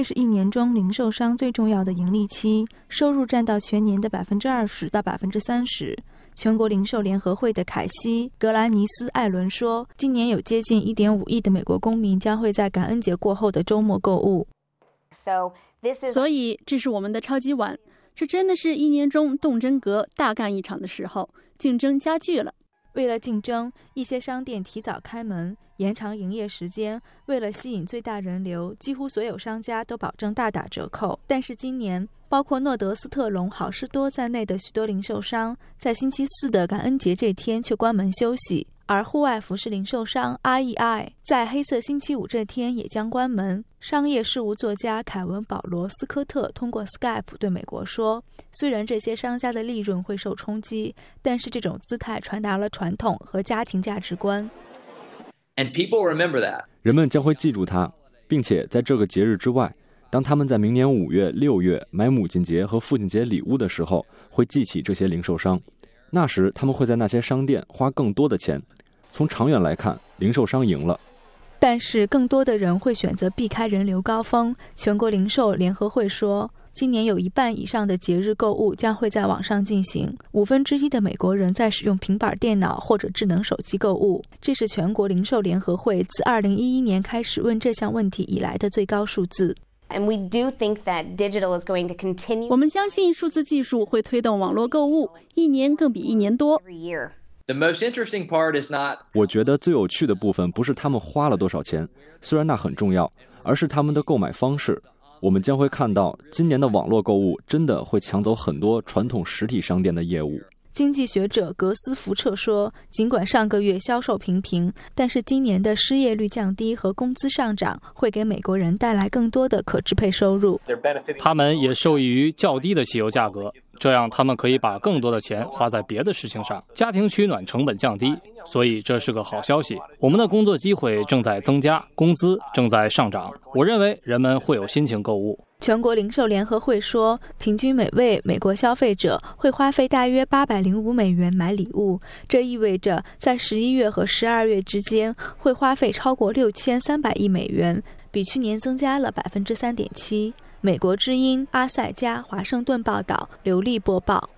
这是一年中零售商最重要的盈利期，收入占到全年的百分之二十到百分之三十。全国零售联合会的凯西·格兰尼斯·艾伦说：“今年有接近一点五亿的美国公民将会在感恩节过后的周末购物。”所以，这是我们的超级碗，这真的是一年中动真格、大干一场的时候，竞争加剧了。为了竞争，一些商店提早开门，延长营业时间。为了吸引最大人流，几乎所有商家都保证大打折扣。但是今年，包括诺德斯特龙、好事多在内的许多零售商，在星期四的感恩节这天却关门休息。而户外服饰零售商 REI 在黑色星期五这天也将关门。商业事务作家凯文·保罗·斯科特通过 Skype 对美国说：“虽然这些商家的利润会受冲击，但是这种姿态传达了传统和家庭价值观。”人们将会记住它，并且在这个节日之外，当他们在明年五月、六月买母亲节和父亲节礼物的时候，会记起这些零售商。那时，他们会在那些商店花更多的钱。从长远来看，零售商赢了。但是更多的人会选择避开人流高峰。全国零售联合会说，今年有一半以上的节日购物将会在网上进行，五分之一的美国人在使用平板电脑或者智能手机购物。这是全国零售联合会自2011年开始问这项问题以来的最高数字。我们相信数字技术会推动网络购物，一年更比一年多。The most interesting part not is 我觉得最有趣的部分不是他们花了多少钱，虽然那很重要，而是他们的购买方式。我们将会看到，今年的网络购物真的会抢走很多传统实体商店的业务。经济学者格斯福彻说，尽管上个月销售平平，但是今年的失业率降低和工资上涨会给美国人带来更多的可支配收入。他们也受益于较低的汽油价格。这样，他们可以把更多的钱花在别的事情上，家庭取暖成本降低，所以这是个好消息。我们的工作机会正在增加，工资正在上涨。我认为人们会有心情购物。全国零售联合会说，平均每位美国消费者会花费大约八百零五美元买礼物，这意味着在十一月和十二月之间会花费超过六千三百亿美元，比去年增加了百分之三点七。美国之音阿塞加华盛顿报道，流利播报。